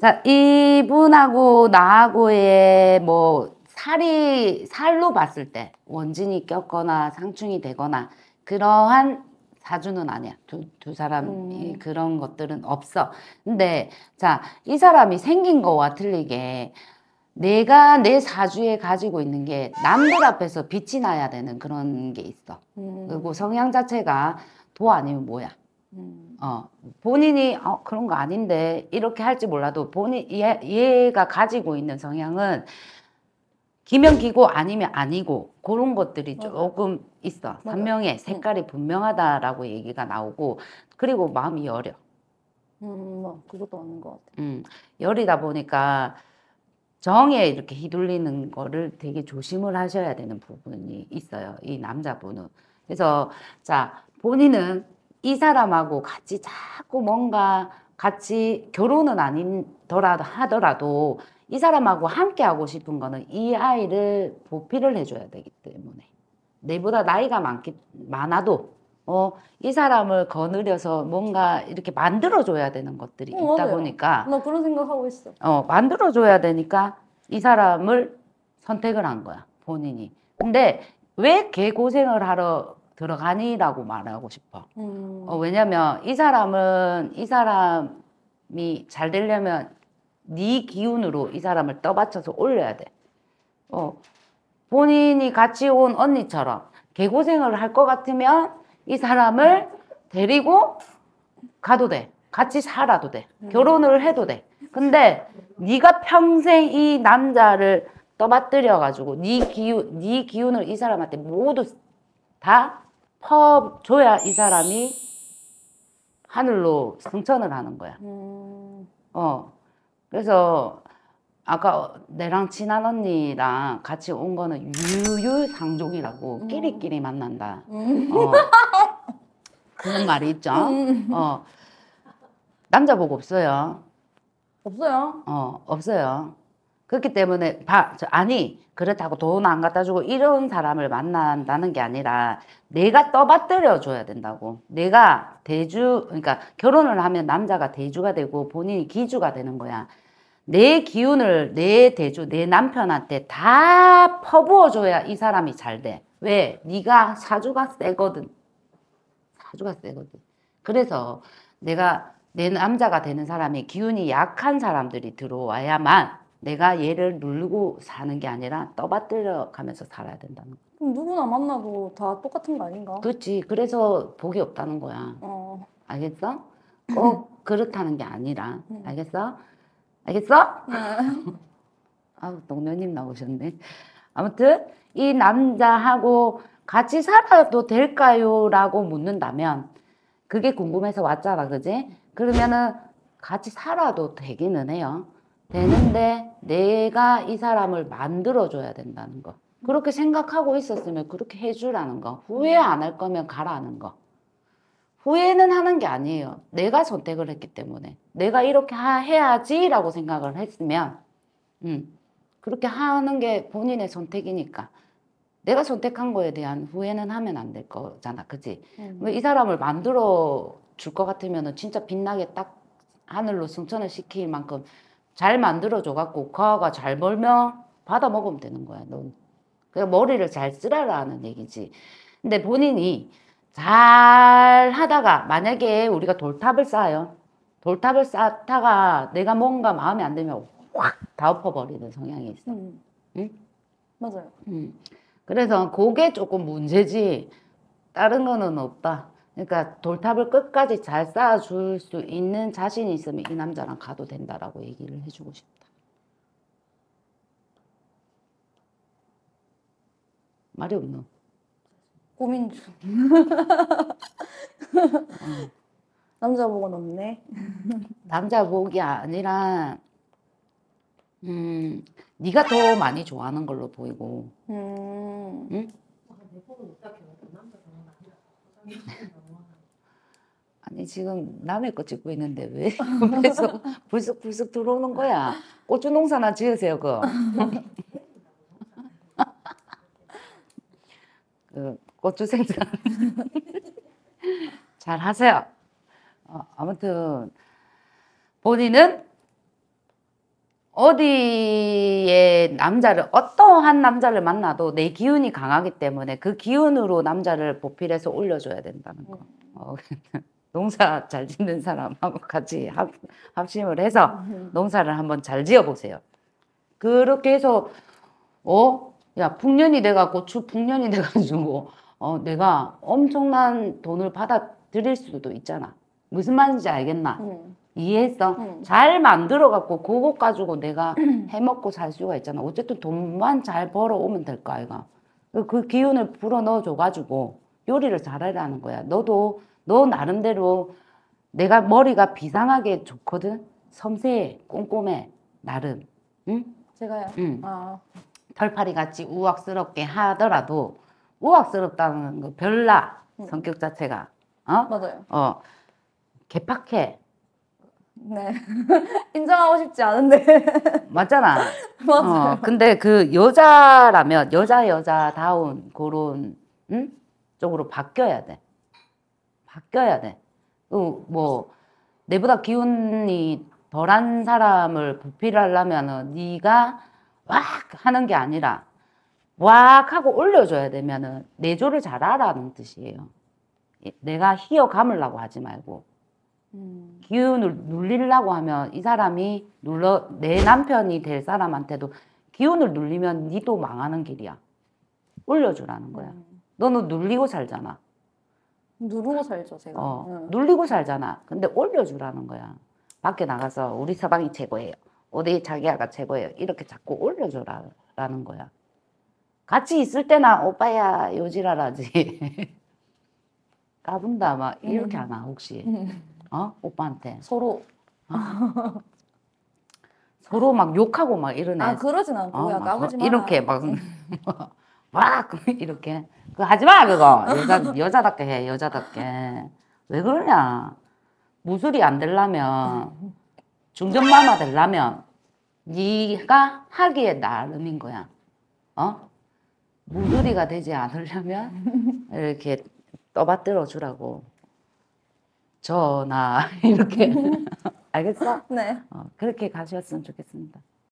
자, 이분하고 나하고의 뭐 살이 살로 봤을 때 원진이 꼈거나 상충이 되거나 그러한 사주는 아니야. 두, 두 사람이 음. 그런 것들은 없어. 근데 자, 이 사람이 생긴 거와 틀리게 내가 내 사주에 가지고 있는 게 남들 앞에서 빛이 나야 되는 그런 게 있어. 음. 그리고 성향 자체가 도 아니면 뭐야. 음. 어, 본인이 어, 그런 거 아닌데 이렇게 할지 몰라도 본인 얘, 얘가 가지고 있는 성향은 기면기고 아니면 아니고 그런 것들이 조금 있어. 맞명해 음. 색깔이 분명하다라고 얘기가 나오고 그리고 마음이 여려. 음, 뭐 그것도 없는 것 같아. 음, 여리다 보니까 정에 이렇게 휘둘리는 거를 되게 조심을 하셔야 되는 부분이 있어요. 이 남자분은. 그래서 자 본인은 이 사람하고 같이 자꾸 뭔가 같이 결혼은 아니더라도 하더라도 이 사람하고 함께 하고 싶은 거는 이 아이를 보필을 해줘야 되기 때문에 내보다 나이가 많기 많아도 어, 이 사람을 거느려서 뭔가 이렇게 만들어줘야 되는 것들이 어, 있다 맞아요. 보니까 나 그런 생각하고 있어. 어, 만들어줘야 되니까 이 사람을 선택을 한 거야 본인이. 근데 왜 개고생을 하러 들어가니라고 말하고 싶어. 음. 어, 왜냐면 이 사람은 이 사람이 잘 되려면 네 기운으로 이 사람을 떠받쳐서 올려야 돼. 어, 본인이 같이 온 언니처럼 개고생을 할 것 같으면 이 사람을 데리고 가도 돼. 같이 살아도 돼. 음. 결혼을 해도 돼. 근데 네가 평생 이 남자를 떠받들여 가지고 네 기운 네 기운을 이 사람한테 모두 다 퍼줘야 이 사람이 하늘로 승천을 하는 거야. 음. 어. 그래서 아까 내랑 친한 언니랑 같이 온 거는 유유상종이라고 음. 끼리끼리 만난다. 음. 어. 그런 말이 있죠. 음. 어. 남자 보 없어요. 없어요. 어, 없어요. 그렇기 때문에 바, 아니 그렇다고 돈 안 갖다 주고 이런 사람을 만난다는 게 아니라 내가 떠받들여 줘야 된다고 내가 대주 그러니까 결혼을 하면 남자가 대주가 되고 본인이 기주가 되는 거야 내 기운을 내 대주 내 남편한테 다 퍼부어 줘야 이 사람이 잘 돼 왜? 네가 사주가 세거든 사주가 세거든 그래서 내가 내 남자가 되는 사람이 기운이 약한 사람들이 들어와야만 내가 얘를 누르고 사는 게 아니라 떠받들려 가면서 살아야 된다는 거야. 그럼 누구나 만나도 다 똑같은 거 아닌가? 그렇지. 그래서 복이 없다는 거야. 어. 알겠어? 꼭 그렇다는 게 아니라. 응. 알겠어? 알겠어? 아우, 동료님 나오셨네. 아무튼, 이 남자하고 같이 살아도 될까요? 라고 묻는다면, 그게 궁금해서 왔잖아, 그지? 그러면은 같이 살아도 되기는 해요. 되는데 내가 이 사람을 만들어줘야 된다는 거. 그렇게 생각하고 있었으면 그렇게 해주라는 거. 후회 안 할 거면 가라는 거. 후회는 하는 게 아니에요. 내가 선택을 했기 때문에. 내가 이렇게 하, 해야지라고 생각을 했으면, 음, 그렇게 하는 게 본인의 선택이니까. 내가 선택한 거에 대한 후회는 하면 안 될 거잖아. 그지? 음. 뭐 이 사람을 만들어 줄 것 같으면 진짜 빛나게 딱 하늘로 승천을 시킬 만큼 잘 만들어줘갖고 과가 잘 벌면 받아 먹으면 되는 거야, 넌. 그냥 머리를 잘 쓰라라는 얘기지. 근데 본인이 잘 하다가 만약에 우리가 돌탑을 쌓아요. 돌탑을 쌓다가 내가 뭔가 마음에 안 들면 확 다 엎어버리는 성향이 있어. 음. 응? 맞아요. 음. 그래서 그게 조금 문제지 다른 거는 없다. 그러니까 돌탑을 끝까지 잘 쌓아줄 수 있는 자신이 있으면 이 남자랑 가도 된다라고 얘기를 해주고 싶다. 말이 없노? 고민 중. 어. 남자 복은 없네. 남자 복이 아니라 음 네가 더 많이 좋아하는 걸로 보이고. 음. 응? 아, 아니 지금 남의 거 찍고 있는데 왜 옆에서 불쑥불쑥 들어오는 거야? 고추 농사나 지으세요 그. 그 고추 생산 잘 하세요. 어, 아무튼 본인은 어디에 남자를 어떠한 남자를 만나도 내 기운이 강하기 때문에 그 기운으로 남자를 보필해서 올려줘야 된다는 거. 음. 어, 농사 잘 짓는 사람하고 같이 합, 합심을 해서 음, 네. 농사를 한번 잘 지어 보세요. 그렇게 해서 어? 야, 풍년이 돼갖 고추 풍년이 돼가지고 뭐, 어, 내가 엄청난 돈을 받아들일 수도 있잖아. 무슨 말인지 알겠나? 음. 이해했어? 음. 잘 만들어갖고 그것 가지고 내가 해먹고 살 수가 있잖아. 어쨌든 돈만 잘 벌어오면 될 거 아이가. 그 기운을 불어넣어줘가지고 요리를 잘하라는 거야. 너도 너 나름대로 내가 머리가 비상하게 좋거든. 섬세해, 꼼꼼해, 나름. 응? 제가요? 응. 아. 털파리 같이 우악스럽게 하더라도 우악스럽다는 거 별나 응. 성격 자체가. 어? 맞아요. 어. 개팍해. 네. 인정하고 싶지 않은데. 맞잖아. 맞아요. 어, 근데 그 여자라면 여자 여자다운 그런 응? 쪽으로 바뀌어야 돼. 바뀌어야 돼. 뭐 내보다 기운이 덜한 사람을 부필하려면 네가 왁 하는 게 아니라 왁 하고 올려줘야 되면 내조를 잘하라는 뜻이에요. 내가 희어 감으려고 하지 말고 음. 기운을 눌리려고 하면 이 사람이 눌러 내 남편이 될 사람한테도 기운을 눌리면 니도 망하는 길이야. 올려주라는 거야. 음. 너는 눌리고 살잖아. 누르고 살죠, 제가. 어, 응. 눌리고 살잖아. 근데 올려주라는 거야. 밖에 나가서 우리 서방이 최고예요. 어디 자기야가 최고예요. 이렇게 자꾸 올려줘라라는 거야. 같이 있을 때나 오빠야 요지라라지. 까분다 막 이렇게 음. 하나 혹시? 음. 어? 오빠한테. 서로. 어? 서로 막 욕하고 막 이러네. 아 그러진 않고 어, 막, 이렇게 막 네. 막 이렇게 그 하지 마 그거 여자 여자답게 해 여자답게 왜 그러냐 무술이 안 되려면 중전마마 되려면 네가 하기에 나름인 거야 어 무술이가 되지 않으려면 이렇게 떠받들어 주라고 전화 이렇게 알겠어? 네 어, 그렇게 가셨으면 좋겠습니다.